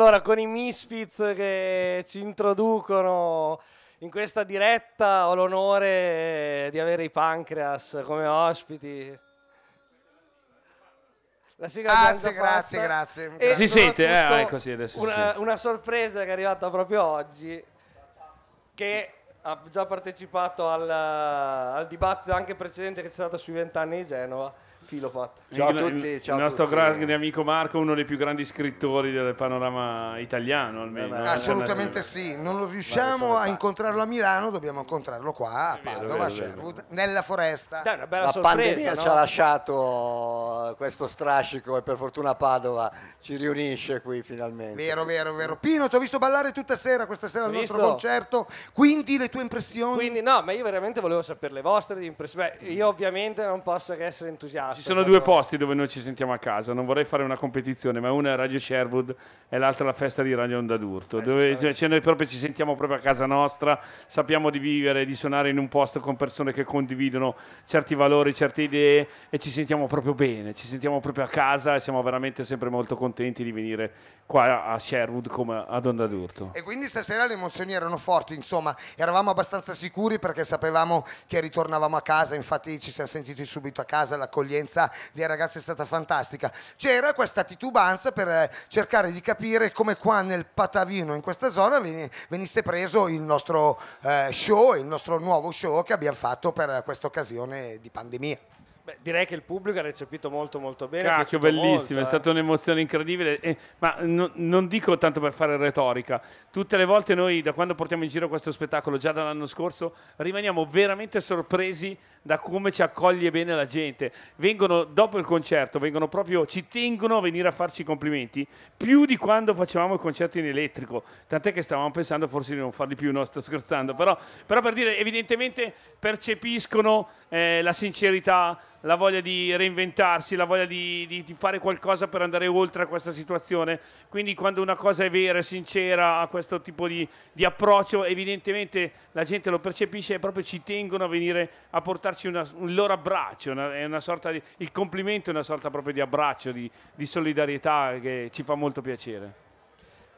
allora con i Misfits che ci introducono in questa diretta ho l'onore di avere i Pancreas come ospiti. La grazie, grazie, grazie, grazie. Si sente, eh, ah, ecco, sì, adesso una, si sente. una sorpresa che è arrivata proprio oggi, che ha già partecipato al, al dibattito anche precedente che c'è stato sui vent'anni di Genova chi Ciao il, a tutti. Il, ciao il nostro tutti. grande amico Marco, uno dei più grandi scrittori del panorama italiano, eh, almeno. Vabbè, eh, assolutamente sì. Non lo riusciamo a incontrarlo a Milano, dobbiamo incontrarlo qua, a Padova, a Sherwood, nella foresta. Dai, La sorpresa, pandemia no? ci ha lasciato eh, questo strascico e per fortuna Padova ci riunisce qui finalmente. Vero, vero, vero. Pino, ti ho visto ballare tutta sera questa sera al nostro concerto, quindi le tue impressioni? Quindi no, ma io veramente volevo sapere le vostre impressioni. Beh, io ovviamente non posso che essere entusiasta ci sono due posti dove noi ci sentiamo a casa. Non vorrei fare una competizione, ma una è Radio Sherwood e l'altra è la festa di Radio Onda d'Urto. Eh, dove cioè, cioè noi proprio ci sentiamo proprio a casa nostra, sappiamo di vivere, di suonare in un posto con persone che condividono certi valori, certe idee e ci sentiamo proprio bene. Ci sentiamo proprio a casa e siamo veramente sempre molto contenti di venire qua a Sherwood come ad Onda d'Urto. E quindi stasera le emozioni erano forti, insomma, eravamo abbastanza sicuri perché sapevamo che ritornavamo a casa, infatti ci siamo sentiti subito a casa, l'accoglienza esperienza dei ragazzi è stata fantastica. C'era questa titubanza per eh, cercare di capire come qua nel Patavino, in questa zona, venisse preso il nostro eh, show, il nostro nuovo show che abbiamo fatto per questa occasione di pandemia. Beh, direi che il pubblico ha recepito molto molto bene. Cacchio, bellissimo, molto, è eh. stata un'emozione incredibile. Eh, ma no, non dico tanto per fare retorica, tutte le volte noi da quando portiamo in giro questo spettacolo, già dall'anno scorso, rimaniamo veramente sorpresi da come ci accoglie bene la gente. Vengono dopo il concerto, vengono proprio, ci tengono a venire a farci i complimenti più di quando facevamo i concerti in elettrico. Tant'è che stavamo pensando forse di non farli più, no, sto scherzando, però, però per dire, evidentemente percepiscono eh, la sincerità la voglia di reinventarsi, la voglia di, di, di, fare qualcosa per andare oltre a questa situazione. Quindi quando una cosa è vera e sincera a questo tipo di, di, approccio, evidentemente la gente lo percepisce e proprio ci tengono a venire a portarci una, un loro abbraccio, una, è una sorta di, il complimento è una sorta proprio di abbraccio, di, di solidarietà che ci fa molto piacere.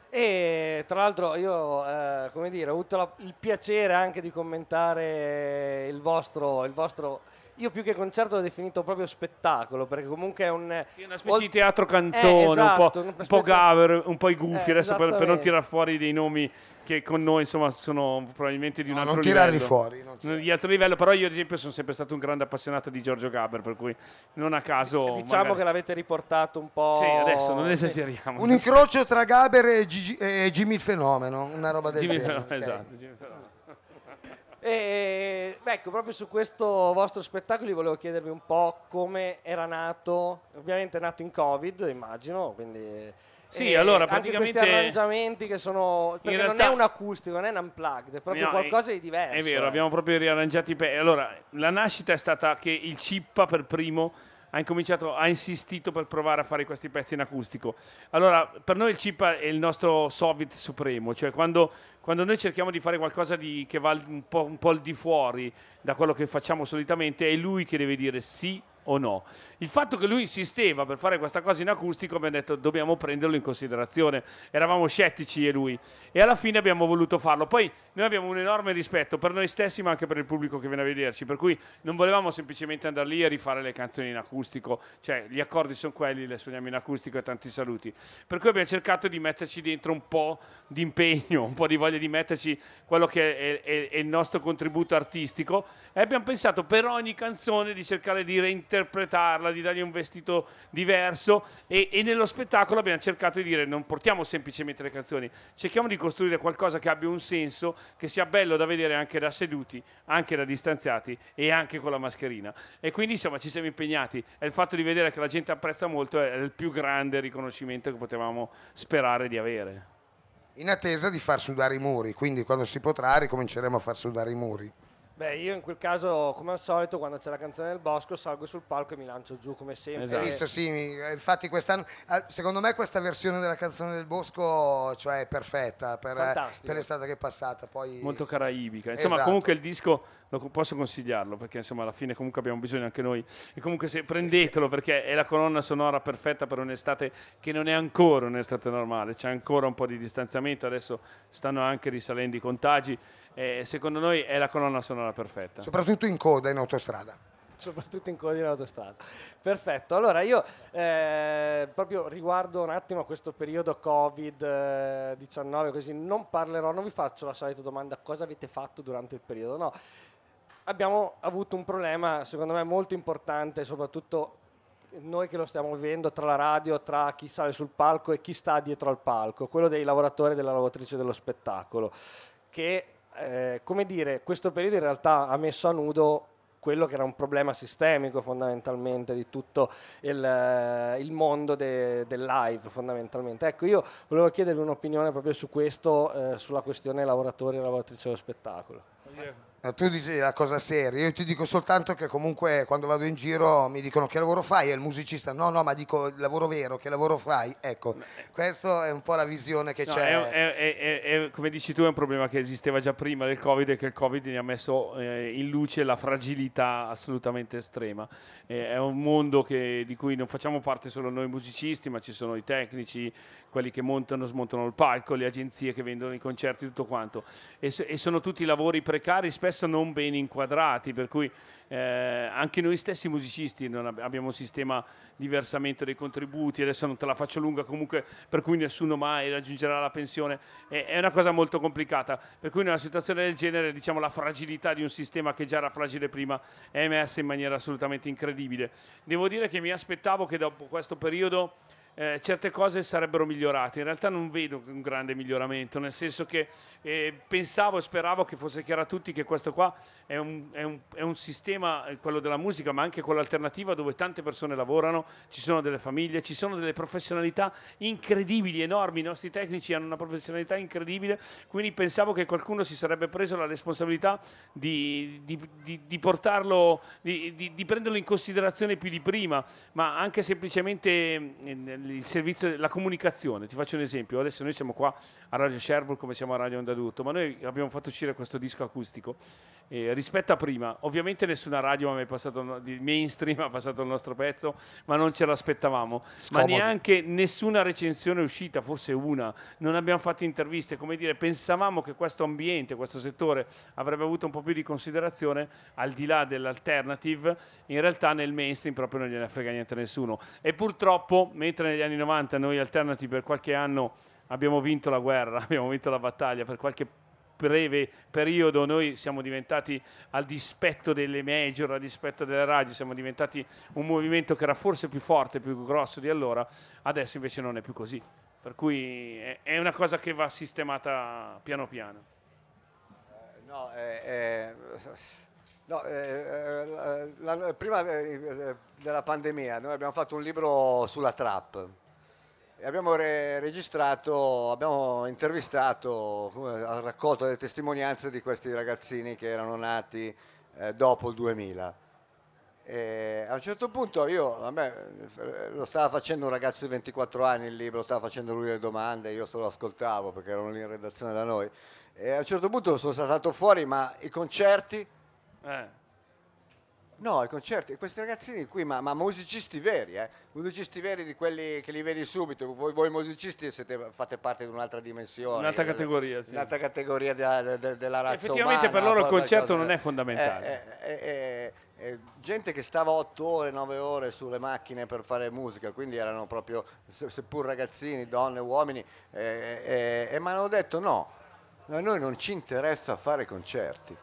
E tra l'altro io, eh, come dire, ho avuto la, il piacere anche di commentare il vostro, il vostro io più che concerto l'ho definito proprio spettacolo, perché comunque è un... Sì, una specie old... di teatro eh, canzone, eh, esatto, un po', specie... un po gaver, un po' i gufi, eh, adesso per, per non tirare fuori dei nomi che con noi insomma sono probabilmente di un no, altro non livello. Non tirarli fuori. Di altro livello, però io ad esempio sono sempre stato un grande appassionato di Giorgio Gaber, per cui non a caso... Eh, diciamo magari... che l'avete riportato un po'... Sì, adesso non esageriamo. Sì. Un incrocio tra Gaber e, Gigi, e Jimmy il Fenomeno, una roba del Jimmy genere. Fenomeno, esatto, Jimmy Fenomeno. E, ecco, proprio su questo vostro spettacolo volevo chiedervi un po' come era nato, ovviamente è nato in Covid, immagino, quindi... Sì, eh, allora praticamente... questi arrangiamenti che sono... Perché realtà, non è un acustico, non è un unplugged, è proprio no, qualcosa di diverso. È vero, eh. abbiamo proprio riarrangiato i pezzi. allora, la nascita è stata che il Cippa per primo ha incominciato, ha insistito per provare a fare questi pezzi in acustico. Allora, per noi il CIPA è il nostro soviet supremo, cioè quando, quando noi cerchiamo di fare qualcosa di, che va un po', un po' al di fuori da quello che facciamo solitamente, è lui che deve dire sì o no. Il fatto che lui insisteva per fare questa cosa in acustico mi ha detto dobbiamo prenderlo in considerazione. Eravamo scettici e lui. E alla fine abbiamo voluto farlo. Poi noi abbiamo un enorme rispetto per noi stessi ma anche per il pubblico che viene a vederci. Per cui non volevamo semplicemente andare lì a rifare le canzoni in acustico. Cioè gli accordi sono quelli, le suoniamo in acustico e tanti saluti. Per cui abbiamo cercato di metterci dentro un po' di impegno, un po' di voglia di metterci quello che è, è, è il nostro contributo artistico. E abbiamo pensato per ogni canzone di cercare di reinterpretare interpretarla, di dargli un vestito diverso e, e nello spettacolo abbiamo cercato di dire non portiamo semplicemente le canzoni, cerchiamo di costruire qualcosa che abbia un senso, che sia bello da vedere anche da seduti, anche da distanziati e anche con la mascherina. E quindi insomma ci siamo impegnati e il fatto di vedere che la gente apprezza molto è il più grande riconoscimento che potevamo sperare di avere. In attesa di far sudare i muri, quindi quando si potrà ricominceremo a far sudare i muri. Beh, io in quel caso, come al solito, quando c'è la canzone del bosco, salgo sul palco e mi lancio giù come sempre. Esatto. Hai visto, sì, infatti quest'anno, ah, secondo me questa versione della canzone del bosco cioè, è perfetta per, per l'estate che è passata. Poi... Molto caraibica. Insomma, esatto. comunque il disco lo posso consigliarlo perché insomma alla fine comunque abbiamo bisogno anche noi e comunque se, prendetelo perché è la colonna sonora perfetta per un'estate che non è ancora un'estate normale, c'è ancora un po' di distanziamento, adesso stanno anche risalendo i contagi eh, secondo noi è la colonna sonora perfetta. Soprattutto in coda in autostrada. Soprattutto in coda in autostrada. Perfetto, allora io eh, proprio riguardo un attimo a questo periodo Covid-19, eh, così non parlerò, non vi faccio la solita domanda cosa avete fatto durante il periodo, no. Abbiamo avuto un problema, secondo me, molto importante, soprattutto noi che lo stiamo vivendo tra la radio, tra chi sale sul palco e chi sta dietro al palco, quello dei lavoratori e della lavoratrice dello spettacolo, che eh, come dire, questo periodo in realtà ha messo a nudo quello che era un problema sistemico fondamentalmente di tutto il, eh, il mondo de, del live fondamentalmente. Ecco, io volevo chiedervi un'opinione proprio su questo, eh, sulla questione lavoratori e lavoratrici dello spettacolo. Yeah tu dici la cosa seria, io ti dico soltanto che comunque quando vado in giro mi dicono che lavoro fai è il musicista no no ma dico lavoro vero, che lavoro fai, ecco, eh. questa è un po' la visione che no, c'è. È, è, è, come dici tu è un problema che esisteva già prima del Covid e che il Covid ne ha messo eh, in luce la fragilità assolutamente estrema, eh, è un mondo che, di cui non facciamo parte solo noi musicisti ma ci sono i tecnici, quelli che montano, smontano il palco, le agenzie che vendono i concerti, tutto quanto e, e sono tutti lavori precari spesso spesso non ben inquadrati, per cui eh, anche noi stessi musicisti ab- abbiamo un sistema diversamente dei contributi, adesso non te la faccio lunga comunque, per cui nessuno mai raggiungerà la pensione, è, è una cosa molto complicata, per cui in una situazione del genere diciamo, la fragilità di un sistema che già era fragile prima è emersa in maniera assolutamente incredibile. Devo dire che mi aspettavo che dopo questo periodo eh, certe cose sarebbero migliorate. In realtà non vedo un grande miglioramento, nel senso che eh, pensavo e speravo che fosse chiaro a tutti che questo qua è un, è, un, è un, sistema, eh, quello della musica, ma anche quello alternativo, dove tante persone lavorano, ci sono delle famiglie, ci sono delle professionalità incredibili, enormi, i nostri tecnici hanno una professionalità incredibile, quindi pensavo che qualcuno si sarebbe preso la responsabilità di, di, di, di portarlo, di, prenderlo in considerazione più di prima, ma anche semplicemente... Eh, il servizio, la comunicazione. Ti faccio un esempio, adesso noi siamo qua a Radio Sherwood come siamo a Radio Onda ma noi abbiamo fatto uscire questo disco acustico eh, rispetto a prima. Ovviamente nessuna radio mi è passato di mainstream ha passato il nostro pezzo, ma non ce l'aspettavamo. Scomodi. Ma neanche nessuna recensione è uscita, forse una. Non abbiamo fatto interviste, come dire, pensavamo che questo ambiente, questo settore avrebbe avuto un po' più di considerazione al di là dell'alternative, in realtà nel mainstream proprio non gliene frega niente a nessuno. E purtroppo, mentre negli anni 90 noi alternative per qualche anno abbiamo vinto la guerra, abbiamo vinto la battaglia per qualche breve periodo noi siamo diventati al dispetto delle major, al dispetto delle radio, siamo diventati un movimento che era forse più forte, più grosso di allora, adesso invece non è più così. Per cui è una cosa che va sistemata piano piano. Eh, no, eh, eh... No, eh, eh la, la, prima eh, della pandemia noi abbiamo fatto un libro sulla trap abbiamo re registrato, abbiamo intervistato, raccolto le testimonianze di questi ragazzini che erano nati eh, dopo il 2000. E a un certo punto io, vabbè, lo stava facendo un ragazzo di 24 anni il libro, stava facendo lui le domande, io solo ascoltavo perché erano lì in redazione da noi. E a un certo punto sono stato fuori, ma i concerti... Eh No, i concerti, questi ragazzini qui, ma, ma musicisti veri, eh? musicisti veri di quelli che li vedi subito, voi, voi musicisti siete, fate parte di un'altra dimensione. Un'altra categoria, sì. Un'altra categoria della, della razza Effettivamente umana, per loro il concerto non è fondamentale. Eh, eh, eh, eh, eh gente che stava 8 ore, 9 ore sulle macchine per fare musica, quindi erano proprio, seppur ragazzini, donne, uomini, e mi hanno detto no, a noi non ci interessa fare concerti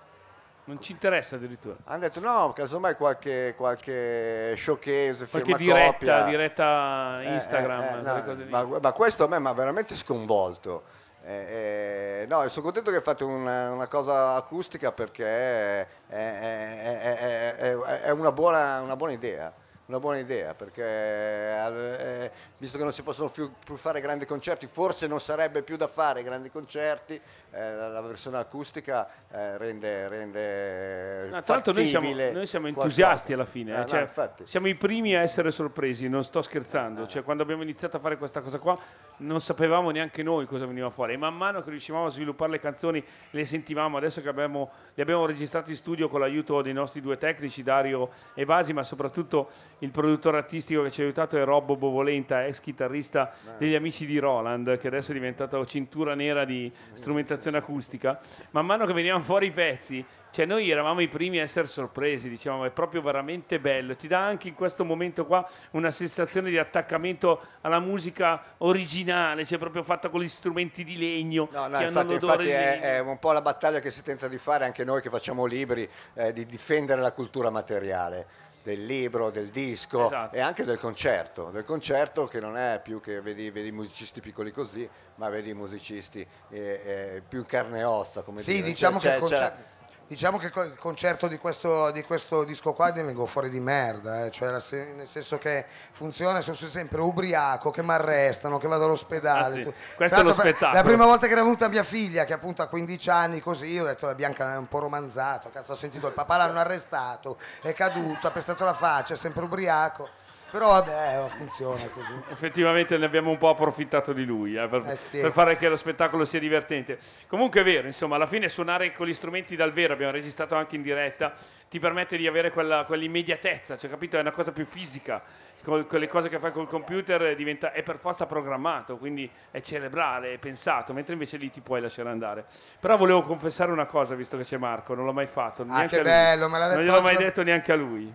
non ci interessa addirittura. Hanno detto no, casomai qualche, qualche showcase, qualche diretta, copia. diretta eh, eh, Instagram. Eh, eh, eh, no, ma, ma, questo a me mi ha veramente sconvolto. Eh, no, sono contento che fate una, una cosa acustica perché è, è, è, è una, buona, una buona idea una buona idea perché eh, visto che non si possono più, fare grandi concerti, forse non sarebbe più da fare grandi concerti, eh, la versione acustica eh, rende, rende no, Tra l'altro noi siamo, noi siamo entusiasti alla fine, no, eh, cioè, no, siamo i primi a essere sorpresi, non sto scherzando, cioè, quando abbiamo iniziato a fare questa cosa qua non sapevamo neanche noi cosa veniva fuori e man mano che riuscivamo a sviluppare le canzoni le sentivamo, adesso che abbiamo, le abbiamo registrate in studio con l'aiuto dei nostri due tecnici Dario e Basi, ma soprattutto il produttore artistico che ci ha aiutato è Robbo Bovolenta, ex chitarrista degli amici di Roland, che adesso è diventato cintura nera di strumentazione acustica. Man mano che venivano fuori i pezzi, cioè noi eravamo i primi a essere sorpresi, diciamo, è proprio veramente bello, ti dà anche in questo momento qua una sensazione di attaccamento alla musica originale, cioè proprio fatta con gli strumenti di legno. No, no, infatti, infatti è, è, un po' la battaglia che si tenta di fare anche noi che facciamo libri, eh, di difendere la cultura materiale del libro, del disco esatto. e anche del concerto, del concerto che non è più che vedi, vedi musicisti piccoli così, ma vedi musicisti eh, eh, più in carne e ossa. Come sì, dire. diciamo cioè, che il concerto diciamo che il concerto di questo, di questo disco qua ne vengo fuori di merda, eh. cioè, nel senso che funziona, sono sempre ubriaco, che mi arrestano, che vado all'ospedale. Ah, sì. Questo è lo spettacolo. La prima volta che era venuta mia figlia, che appunto ha 15 anni così, io ho detto la Bianca è un po' romanzato, cazzo ho sentito il papà l'hanno arrestato, è caduto, ha pestato la faccia, è sempre ubriaco. Però vabbè, eh, funziona così. Effettivamente ne abbiamo un po' approfittato di lui eh, per, eh sì. per, fare che lo spettacolo sia divertente. Comunque è vero, insomma, alla fine suonare con gli strumenti dal vero, abbiamo registrato anche in diretta, ti permette di avere quella, quell'immediatezza, cioè capito? È una cosa più fisica. Con, le cose che fai col computer diventa, è per forza programmato, quindi è cerebrale, è pensato, mentre invece lì ti puoi lasciare andare. Però volevo confessare una cosa, visto che c'è Marco, non l'ho mai fatto. Ah, che bello, me l'ha detto. Non gliel'ho mai detto neanche a lui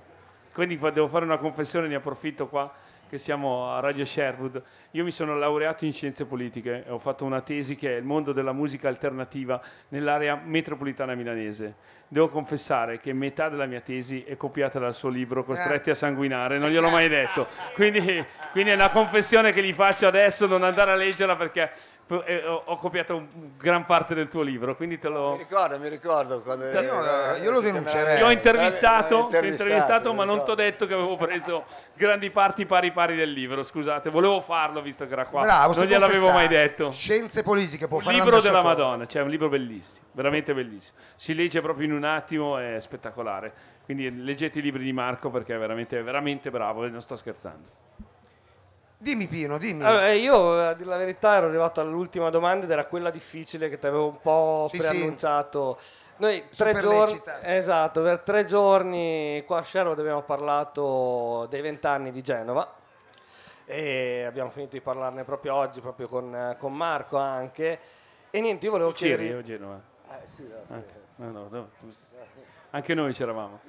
quindi devo fare una confessione, ne approfitto qua che siamo a Radio Sherwood. Io mi sono laureato in scienze politiche e ho fatto una tesi che è il mondo della musica alternativa nell'area metropolitana milanese. Devo confessare che metà della mia tesi è copiata dal suo libro Costretti a sanguinare, non gliel'ho mai detto. Quindi, quindi è una confessione che gli faccio adesso, non andare a leggerla perché eh, ho copiato gran parte del tuo libro, quindi te lo... Mi ricordo, mi ricordo. Quando io, eh, io lo denuncerei. Ti ho intervistato, intervistato, intervistato ma non ti ho detto che avevo preso grandi parti pari pari del libro, scusate. Volevo farlo visto che era qua. Bravo, non gliel'avevo mai detto. Scienze politiche, può un fare libro della Madonna, cioè un libro bellissimo, veramente bellissimo. Si legge proprio in un attimo, è spettacolare. Quindi leggete i libri di Marco perché è veramente, veramente bravo e non sto scherzando. Dimmi Pino, dimmi. Allora, io a dire la verità ero arrivato all'ultima domanda ed era quella difficile che ti avevo un po' sì, preannunciato. Noi tre giorni, esatto, per tre giorni qua a Sherwood abbiamo parlato dei vent'anni di Genova e abbiamo finito di parlarne proprio oggi, proprio con, con Marco anche. E niente, io volevo chiedere... Genova. Eh, sì, no, sì. Ah, no, no, anche noi c'eravamo.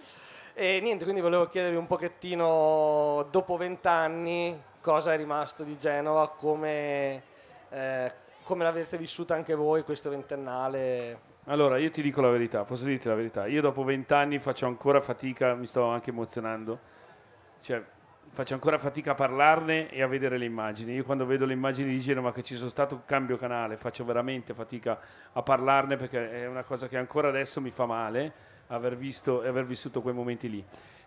E niente, quindi volevo chiedervi un pochettino, dopo vent'anni, cosa è rimasto di Genova, come, eh, come l'avete vissuta anche voi questo ventennale? Allora, io ti dico la verità, posso dirti la verità, io dopo vent'anni faccio ancora fatica, mi sto anche emozionando, cioè faccio ancora fatica a parlarne e a vedere le immagini. Io quando vedo le immagini di Genova che ci sono stato, cambio canale, faccio veramente fatica a parlarne perché è una cosa che ancora adesso mi fa male aver visto e aver vissuto quei momenti lì.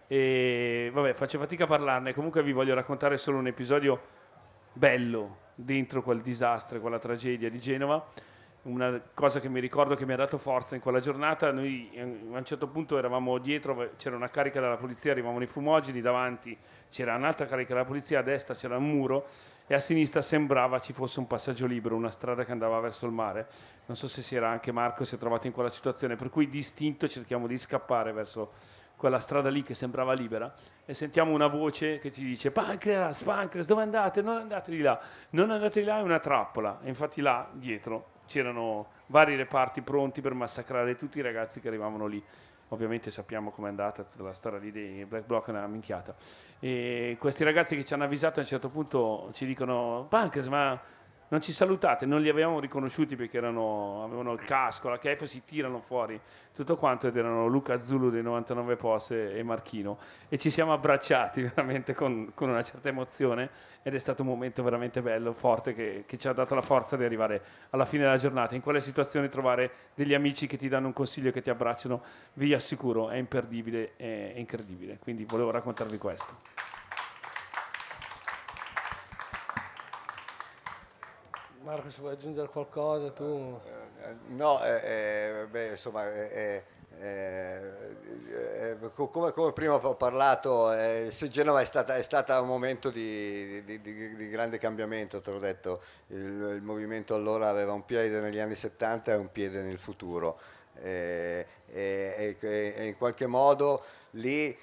E vabbè, faccio fatica a parlarne, comunque vi voglio raccontare solo un episodio bello dentro quel disastro, quella tragedia di Genova. Una cosa che mi ricordo che mi ha dato forza in quella giornata, noi ehm, a un certo punto eravamo dietro, c'era una carica della polizia, arrivavano i fumogeni, davanti c'era un'altra carica della polizia, a destra c'era un muro e a sinistra sembrava ci fosse un passaggio libero, una strada che andava verso il mare. Non so se si era anche Marco, si è trovato in quella situazione, per cui distinto cerchiamo di scappare verso quella strada lì che sembrava libera e sentiamo una voce che ci dice Pancreas, Pancreas, dove andate? Non andate di là, non andate di là, è una trappola. E infatti là dietro c'erano vari reparti pronti per massacrare tutti i ragazzi che arrivavano lì ovviamente sappiamo com'è andata tutta la storia di dei Black Block è una minchiata e questi ragazzi che ci hanno avvisato a un certo punto ci dicono Punkers, ma non ci salutate, non li avevamo riconosciuti perché erano, avevano il casco, la chef, si tirano fuori tutto quanto ed erano Luca Zulu dei 99 Posse e Marchino e ci siamo abbracciati veramente con, con, una certa emozione ed è stato un momento veramente bello, forte, che, che, ci ha dato la forza di arrivare alla fine della giornata. In quale situazione trovare degli amici che ti danno un consiglio, che ti abbracciano, vi assicuro, è imperdibile, è incredibile. Quindi volevo raccontarvi questo. Marco, se vuoi aggiungere qualcosa tu? Eh, no, eh, beh, insomma, eh, eh, eh come, come, prima ho parlato, eh, Genova è stato un momento di, di, di, di, grande cambiamento, te l'ho detto, il, il, movimento allora aveva un piede negli anni 70 e un piede nel futuro e, e, e, e in qualche modo lì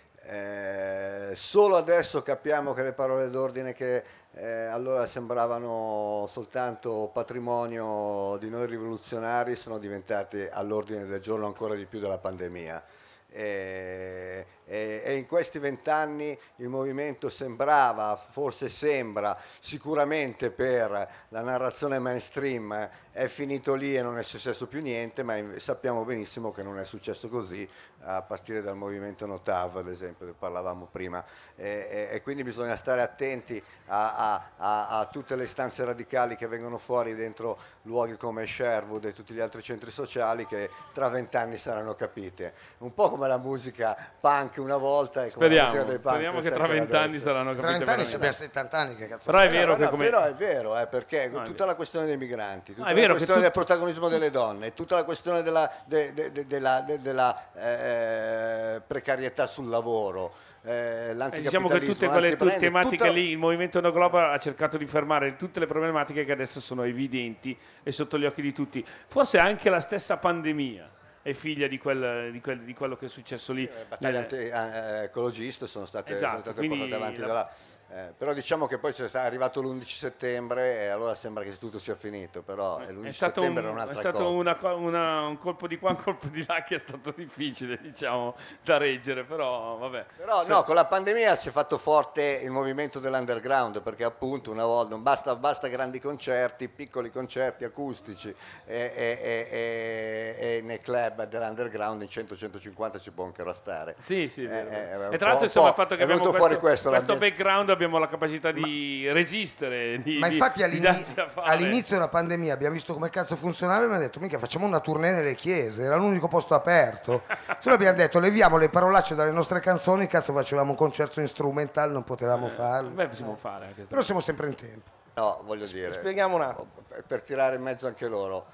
solo adesso capiamo che le parole d'ordine che eh, allora sembravano soltanto patrimonio di noi rivoluzionari, sono diventate all'ordine del giorno ancora di più della pandemia. Eh, e in questi vent'anni il movimento sembrava, forse sembra, sicuramente per la narrazione mainstream è finito lì e non è successo più niente, ma sappiamo benissimo che non è successo così a partire dal movimento Notav, ad esempio, che parlavamo prima. E, e, e quindi bisogna stare attenti a, a, a tutte le stanze radicali che vengono fuori dentro luoghi come Sherwood e tutti gli altri centri sociali che tra vent'anni saranno capite. Un po' come la musica punk anche una volta. Ecco, speriamo, punk, speriamo che tra vent'anni saranno capite 30 anni, veramente. 70 anni che cazzo. Però è vero, no, no, come... però è vero eh, perché no, tutta vero. la questione dei migranti, tutta ah, la questione tu... del protagonismo delle donne, tutta la questione della, de, de, de, della eh, precarietà sul lavoro. Eh, eh diciamo che tutte quelle tu, tematiche tutta... lì il movimento No Global ha cercato di fermare tutte le problematiche che adesso sono evidenti e sotto gli occhi di tutti, forse anche la stessa pandemia è figlia di, quel, di, quel, di quello che è successo lì. Le eh, battaglie eh, ecologiste sono state, esatto, sono state portate avanti la, da là. Eh, però diciamo che poi è arrivato l'11 settembre e allora sembra che tutto sia finito, però l'11 settembre un, è un'altra cosa. È stato una, una, un colpo di qua, un colpo di là che è stato difficile, diciamo, da reggere, però vabbè. Però no, con la pandemia si è fatto forte il movimento dell'underground, perché appunto una volta non basta, basta grandi concerti, piccoli concerti acustici e, e, e, e nei club dell'underground in 100-150 ci può anche restare. Sì, sì, eh, eh, e tra l'altro insomma il fatto che abbiamo questo, questo, questo background abbiamo abbiamo la capacità di ma, resistere. Di, ma infatti all'inizio, all'inizio, della pandemia abbiamo visto come cazzo funzionava e mi hanno detto mica facciamo una tournée nelle chiese, era l'unico posto aperto. Se noi abbiamo detto leviamo le parolacce dalle nostre canzoni, cazzo facevamo un concerto instrumental, non potevamo eh, farlo. Beh, possiamo no. Eh. fare. Però siamo sempre in tempo. No, voglio dire. Spieghiamo un attimo. Per tirare in mezzo anche loro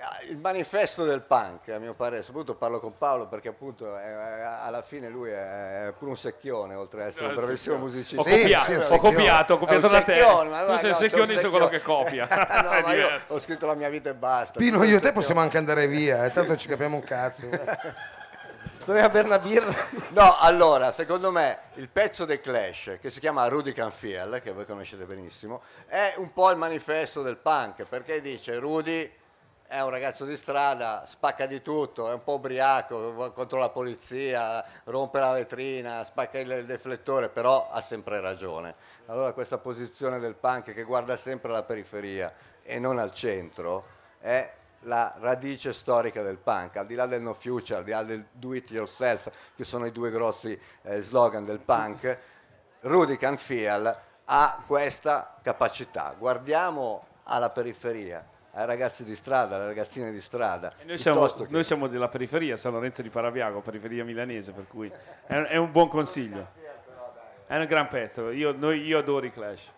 eh, il manifesto del punk, a mio parere, soprattutto parlo con Paolo perché appunto eh, eh alla fine lui è pure un secchione, oltre ad essere un eh, bravissimo musicista. Ho, copiato, sì, sì, ho copiato, ho copiato da te. Secchione, tu sei no, secchione, sei quello che copia. no, ma io ho scritto la mia vita e basta. Pino, io e te possiamo anche andare via, eh, tanto ci capiamo un cazzo. Sono a berna birra. No, allora, secondo me il pezzo dei Clash, che si chiama Rudy Canfield, che voi conoscete benissimo, è un po' il manifesto del punk, perché dice Rudy è un ragazzo di strada, spacca di tutto, è un po' ubriaco, va contro la polizia, rompe la vetrina, spacca il deflettore, però ha sempre ragione. Allora questa posizione del punk che guarda sempre alla periferia e non al centro è la radice storica del punk, al di là del no future, al di là del do it yourself, che sono i due grossi eh, slogan del punk, Rudy Canfield ha questa capacità. Guardiamo alla periferia, ai ragazzi di strada, alle ragazzine di strada. E noi siamo, che... noi siamo della periferia, San Lorenzo di Paraviago, periferia milanese, per cui è, è un buon consiglio. È un gran pezzo, io, noi, io adoro i Clash.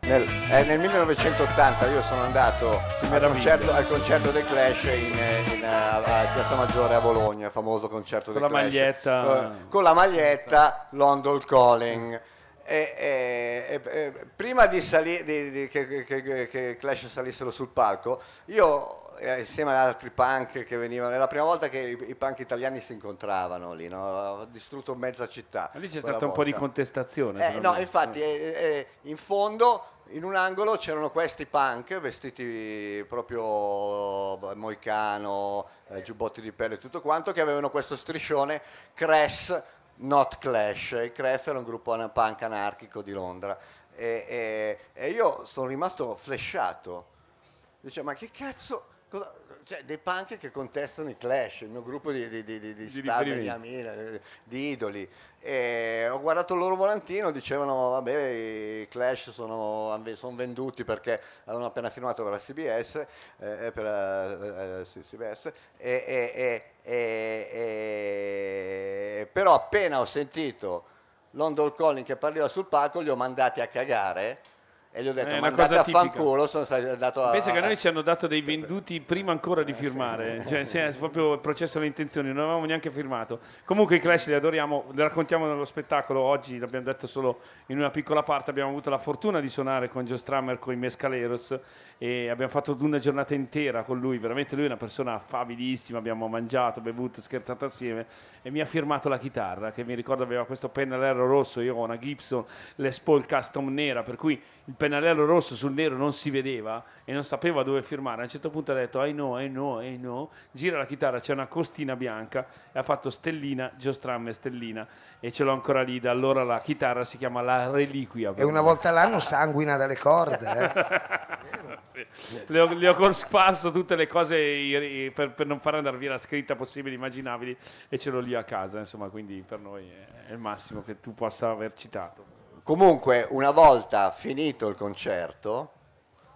Nel, eh, nel, 1980 io sono andato al concerto, al concerto, dei Clash in, in, a, a, Piazza Maggiore a Bologna, famoso concerto dei Clash. Maglietta... Con, con la maglietta London Calling. E, e, e, prima di sali- di, di, che, che, che, Clash salissero sul palco, io eh, insieme ad altri punk che venivano, è la prima volta che i, i punk italiani si incontravano lì, no? ho distrutto mezza città. Ma lì c'è stata volta. un po' di contestazione. Eh, no, infatti, eh, eh, eh, in fondo in un angolo c'erano questi punk vestiti proprio moicano, eh, giubbotti di pelle e tutto quanto, che avevano questo striscione Cress Not Clash, i Clash era un gruppo punk anarchico di Londra e, e, e io sono rimasto flesciato, dicevo ma che cazzo, cosa, cioè, dei punk che contestano i Clash, il mio gruppo di, di, di, di, di star beniamine, di idoli. E ho guardato il loro volantino, dicevano vabbè i Clash sono, sono venduti perché avevano appena firmato per la CBS, eh, eh, per la, eh, eh, sì, CBS e, e, però appena ho sentito London Calling che parliva sul palco li ho mandati a cagare e gli ho detto eh, ma cosa a fanculo sono andato a pensa che a noi ci hanno dato dei eh. venduti prima ancora di eh, firmare cioè sì, è proprio il processo alle intenzioni non avevamo neanche firmato comunque i Clash li adoriamo li raccontiamo nello spettacolo oggi l'abbiamo detto solo in una piccola parte abbiamo avuto la fortuna di suonare con Joe Strammer con i Mescaleros e abbiamo fatto una giornata intera con lui veramente lui è una persona affabilissima abbiamo mangiato bevuto scherzato assieme e mi ha firmato la chitarra che mi ricordo aveva questo pennarello rosso io ho una Gibson Les Custom nera per cui il pennarello rosso sul nero non si vedeva e non sapeva dove firmare. A un certo punto ha detto ai no, ai no, ai no. Gira la chitarra, c'è una costina bianca e ha fatto stellina, Giostramme, stellina e ce l'ho ancora lì. Da allora la chitarra si chiama La Reliquia. E una volta l'anno sanguina dalle corde. Eh. le, ho, le ho cosparso tutte le cose per, per, non far andare via la scritta possibile, immaginabili e ce l'ho lì a casa. Insomma, quindi per noi è, è il massimo che tu possa aver citato. Comunque, una volta finito il concerto,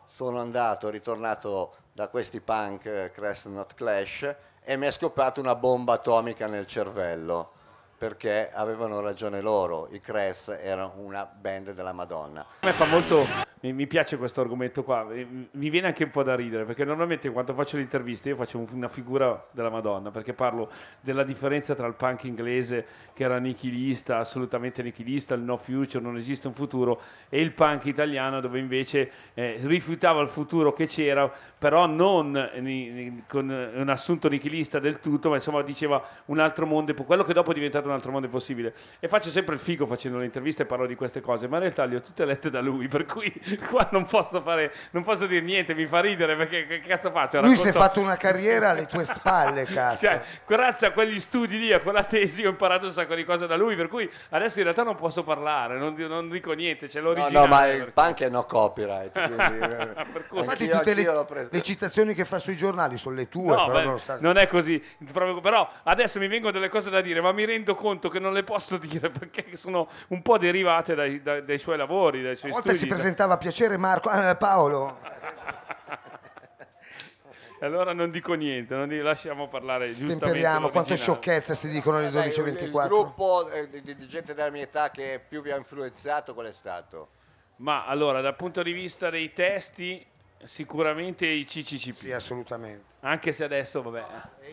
sono andato, ritornato da questi punk eh, Crest Not Clash e mi è scoppiata una bomba atomica nel cervello perché avevano ragione loro, i Cress erano una band della Madonna. A me fa molto, mi piace questo argomento qua, mi viene anche un po' da ridere, perché normalmente quando faccio le interviste io faccio una figura della Madonna, perché parlo della differenza tra il punk inglese, che era nichilista, assolutamente nichilista, il no future, non esiste un futuro, e il punk italiano dove invece eh, rifiutava il futuro che c'era, però non ni, ni, con un assunto nichilista del tutto, ma insomma diceva un altro mondo, quello che dopo è diventato un altro modo possibile. E faccio sempre il figo facendo le interviste e parlo di queste cose, ma in realtà le ho tutte lette da lui, per cui qua non posso fare, non posso dire niente, mi fa ridere perché che cazzo faccio? Racconto... Lui si è fatto una carriera alle tue spalle, cazzo. Cioè, grazie a quegli studi lì, a quella tesi, ho imparato un sacco di cose da lui, per cui adesso in realtà non posso parlare, non, non dico niente, ce c'è l'originale. No, no ma il punk è no copyright. Quindi... Eh, Infatti tutte le, le, citazioni che fa sui giornali sono le tue, no, però beh, non, sta... non è così. Però adesso mi vengono delle cose da dire, ma mi rendo conto che non le posso dire perché sono un po' derivate dai, dai, dai suoi lavori, dai suoi A volte si presentava a piacere Marco, eh, Paolo. allora non dico niente, non li lasciamo parlare Stemperiamo quante sciocchezze si dicono alle 12.24. Il, il gruppo eh, di, di gente della mia età che più vi ha influenzato qual è stato? Ma allora, dal punto di vista dei testi, sicuramente i CCCP. Sì, assolutamente. Anche se adesso, vabbè.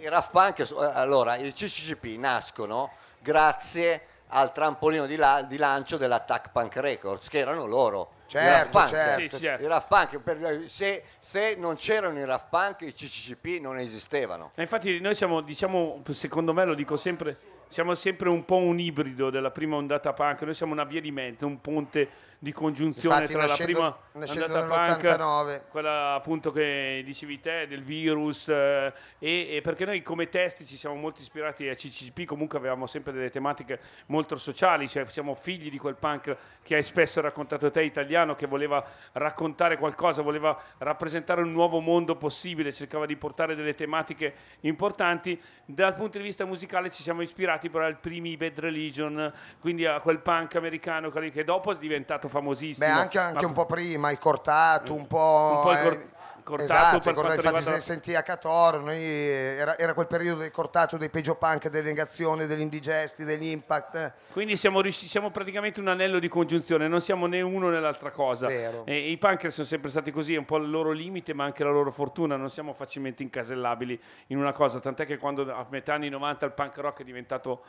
I Raff Punk, eh, allora, i CCCP nascono grazie al trampolino di, la, di lancio dell'Attack Punk Records, che erano loro. Certo, certo. certo, I certo. I Rough Punk, per, se, se, non c'erano i Rough Punk, i CCCP non esistevano. E infatti noi siamo, diciamo, secondo me lo dico sempre, siamo sempre un po' un ibrido della prima ondata punk, noi siamo una via di mezzo, un ponte di congiunzione Infatti, tra nascendo, la prima andata punk, quella appunto che dicevi te del virus, eh, e, e, perché noi come testi ci siamo molto ispirati a CCP, comunque avevamo sempre delle tematiche molto sociali, cioè siamo figli di quel punk che hai spesso raccontato te italiano, che voleva raccontare qualcosa, voleva rappresentare un nuovo mondo possibile, cercava di portare delle tematiche importanti. Dal punto di vista musicale ci siamo ispirati però ai primi Bad Religion, quindi a quel punk americano che dopo è diventato famosissimo. Beh, anche, anche ma... un po' prima, hai cortato un po'. Un po' il cor- eh, cortato esatto, per cortato, infatti riguarda... sentì a Cator, noi, era, era, quel periodo del cortato dei peggio punk, delle negazioni, degli indigesti, degli impact. Quindi siamo, riusci- siamo praticamente un anello di congiunzione, non siamo né uno né l'altra cosa. E, I punk sono sempre stati così, è un po' il loro limite ma anche la loro fortuna, non siamo facilmente incasellabili in una cosa, tant'è che quando a metà anni 90 il punk rock è diventato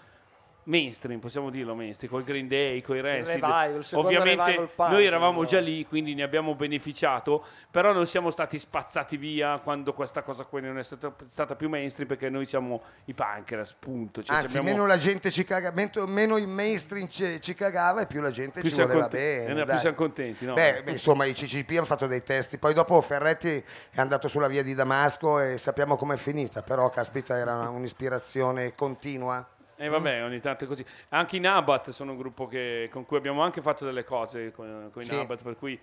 mainstream, possiamo dirlo mainstream, con i Green Day, con i Rancid. Revival, Ovviamente noi eravamo già lì, quindi ne abbiamo beneficiato, però non siamo stati spazzati via quando questa cosa qui non è stata, stata più mainstream perché noi siamo i pancreas, punto. Cioè, Anzi, abbiamo... meno la gente ci caga, meno i mainstream ci, ci cagava e più la gente più ci voleva contenti, bene. Eh, più siamo contenti, no? Beh, insomma, i CCP hanno fatto dei testi, poi dopo Ferretti è andato sulla via di Damasco e sappiamo com'è finita, però caspita era un'ispirazione continua. E eh, vabbè, ogni tanto è così. Anche i Nabat sono un gruppo che, con cui abbiamo anche fatto delle cose con, con i sì. Nabat, per cui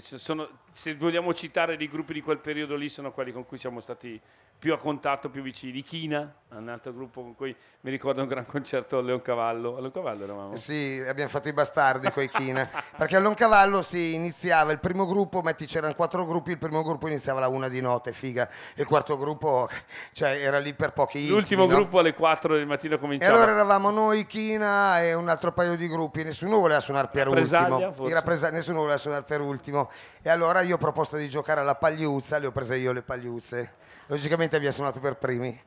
sono, se vogliamo citare dei gruppi di quel periodo lì, sono quelli con cui siamo stati più a contatto, più vicini. China, un altro gruppo con cui mi ricordo un gran concerto a Leoncavallo. A Leoncavallo eravamo? Sì, abbiamo fatto i bastardi con i China. perché a Leoncavallo si iniziava il primo gruppo, metti c'erano quattro gruppi, il primo gruppo iniziava alla una di notte, figa. Il quarto gruppo cioè, era lì per pochi intimi, L'ultimo no? gruppo alle quattro del mattino cominciava. E allora eravamo noi, China e un altro paio di gruppi. Nessuno voleva suonare per ultimo. Forse. Presa, nessuno voleva suonare per ultimo. E allora io ho proposto di giocare alla pagliuzza, le ho prese io le pagliuzze. Logicamente vi ha suonato per primi.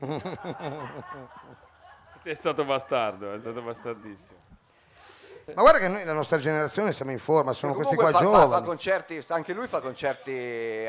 è stato bastardo, è stato bastardissimo. Ma guarda che noi, la nostra generazione, siamo in forma, sono questi qua fa, giovani. Fa, fa concerti, anche lui fa concerti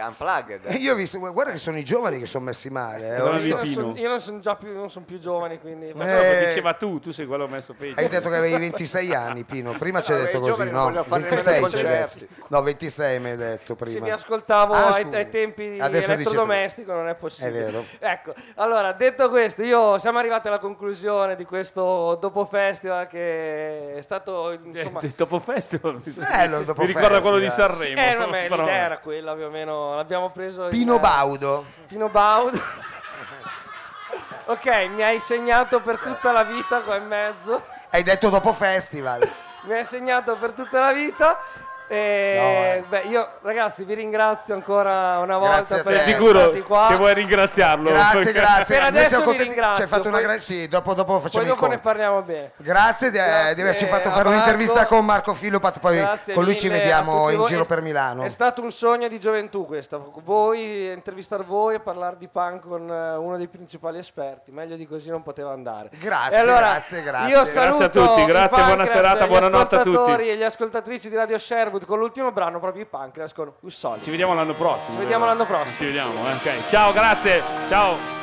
unplugged. Eh, io ho visto, guarda che sono i giovani che sono messi male. Eh. Non visto, io non sono già più, non sono più giovane, quindi... Eh, ma diceva tu, tu sei quello messo peggio. Hai detto che avevi 26 anni, Pino, prima ci hai detto così, no? 26 ci hai detto. No, 26 mi hai detto prima. Sì, mi ascoltavo ah, ai, ai, tempi Adesso di elettrodomestico, non è possibile. È vero. Ecco, allora, detto questo, io siamo arrivati alla conclusione di questo dopo festival che è stato insomma... il eh, Topo Festival bello eh, Topo mi ricorda quello di Sanremo eh, vabbè, però... l'idea era quella più o meno l'abbiamo preso Pino in... Baudo Pino Baudo ok mi hai segnato per tutta la vita qua in mezzo hai detto Topo Festival mi hai segnato per tutta la vita e, eh, no, beh, io ragazzi vi ringrazio ancora una volta per essere stati qua. Che vuoi ringraziarlo? Grazie, grazie. Per adesso vi cioè, ringrazio. Cioè, poi... gra... Sì, dopo, dopo facciamo Poi dopo ne parliamo bene. Grazie, grazie di averci fatto fare un'intervista con Marco Fillopat, poi grazie con lui ci vediamo in voi. giro per Milano. È stato un sogno di gioventù questo, voi intervistare voi e parlare di punk con eh, uno dei principali esperti, meglio di così non poteva andare. Grazie, allora, grazie, grazie. Io grazie a tutti, grazie, buona serata, buonanotte a tutti. E gli ascoltatrici di Radio Sherwood con l'ultimo brano proprio i Pancreas con Ussoli. Ci vediamo l'anno prossimo. Ci vediamo l'anno prossimo. Ci vediamo, eh. ok. Ciao, grazie. Ciao.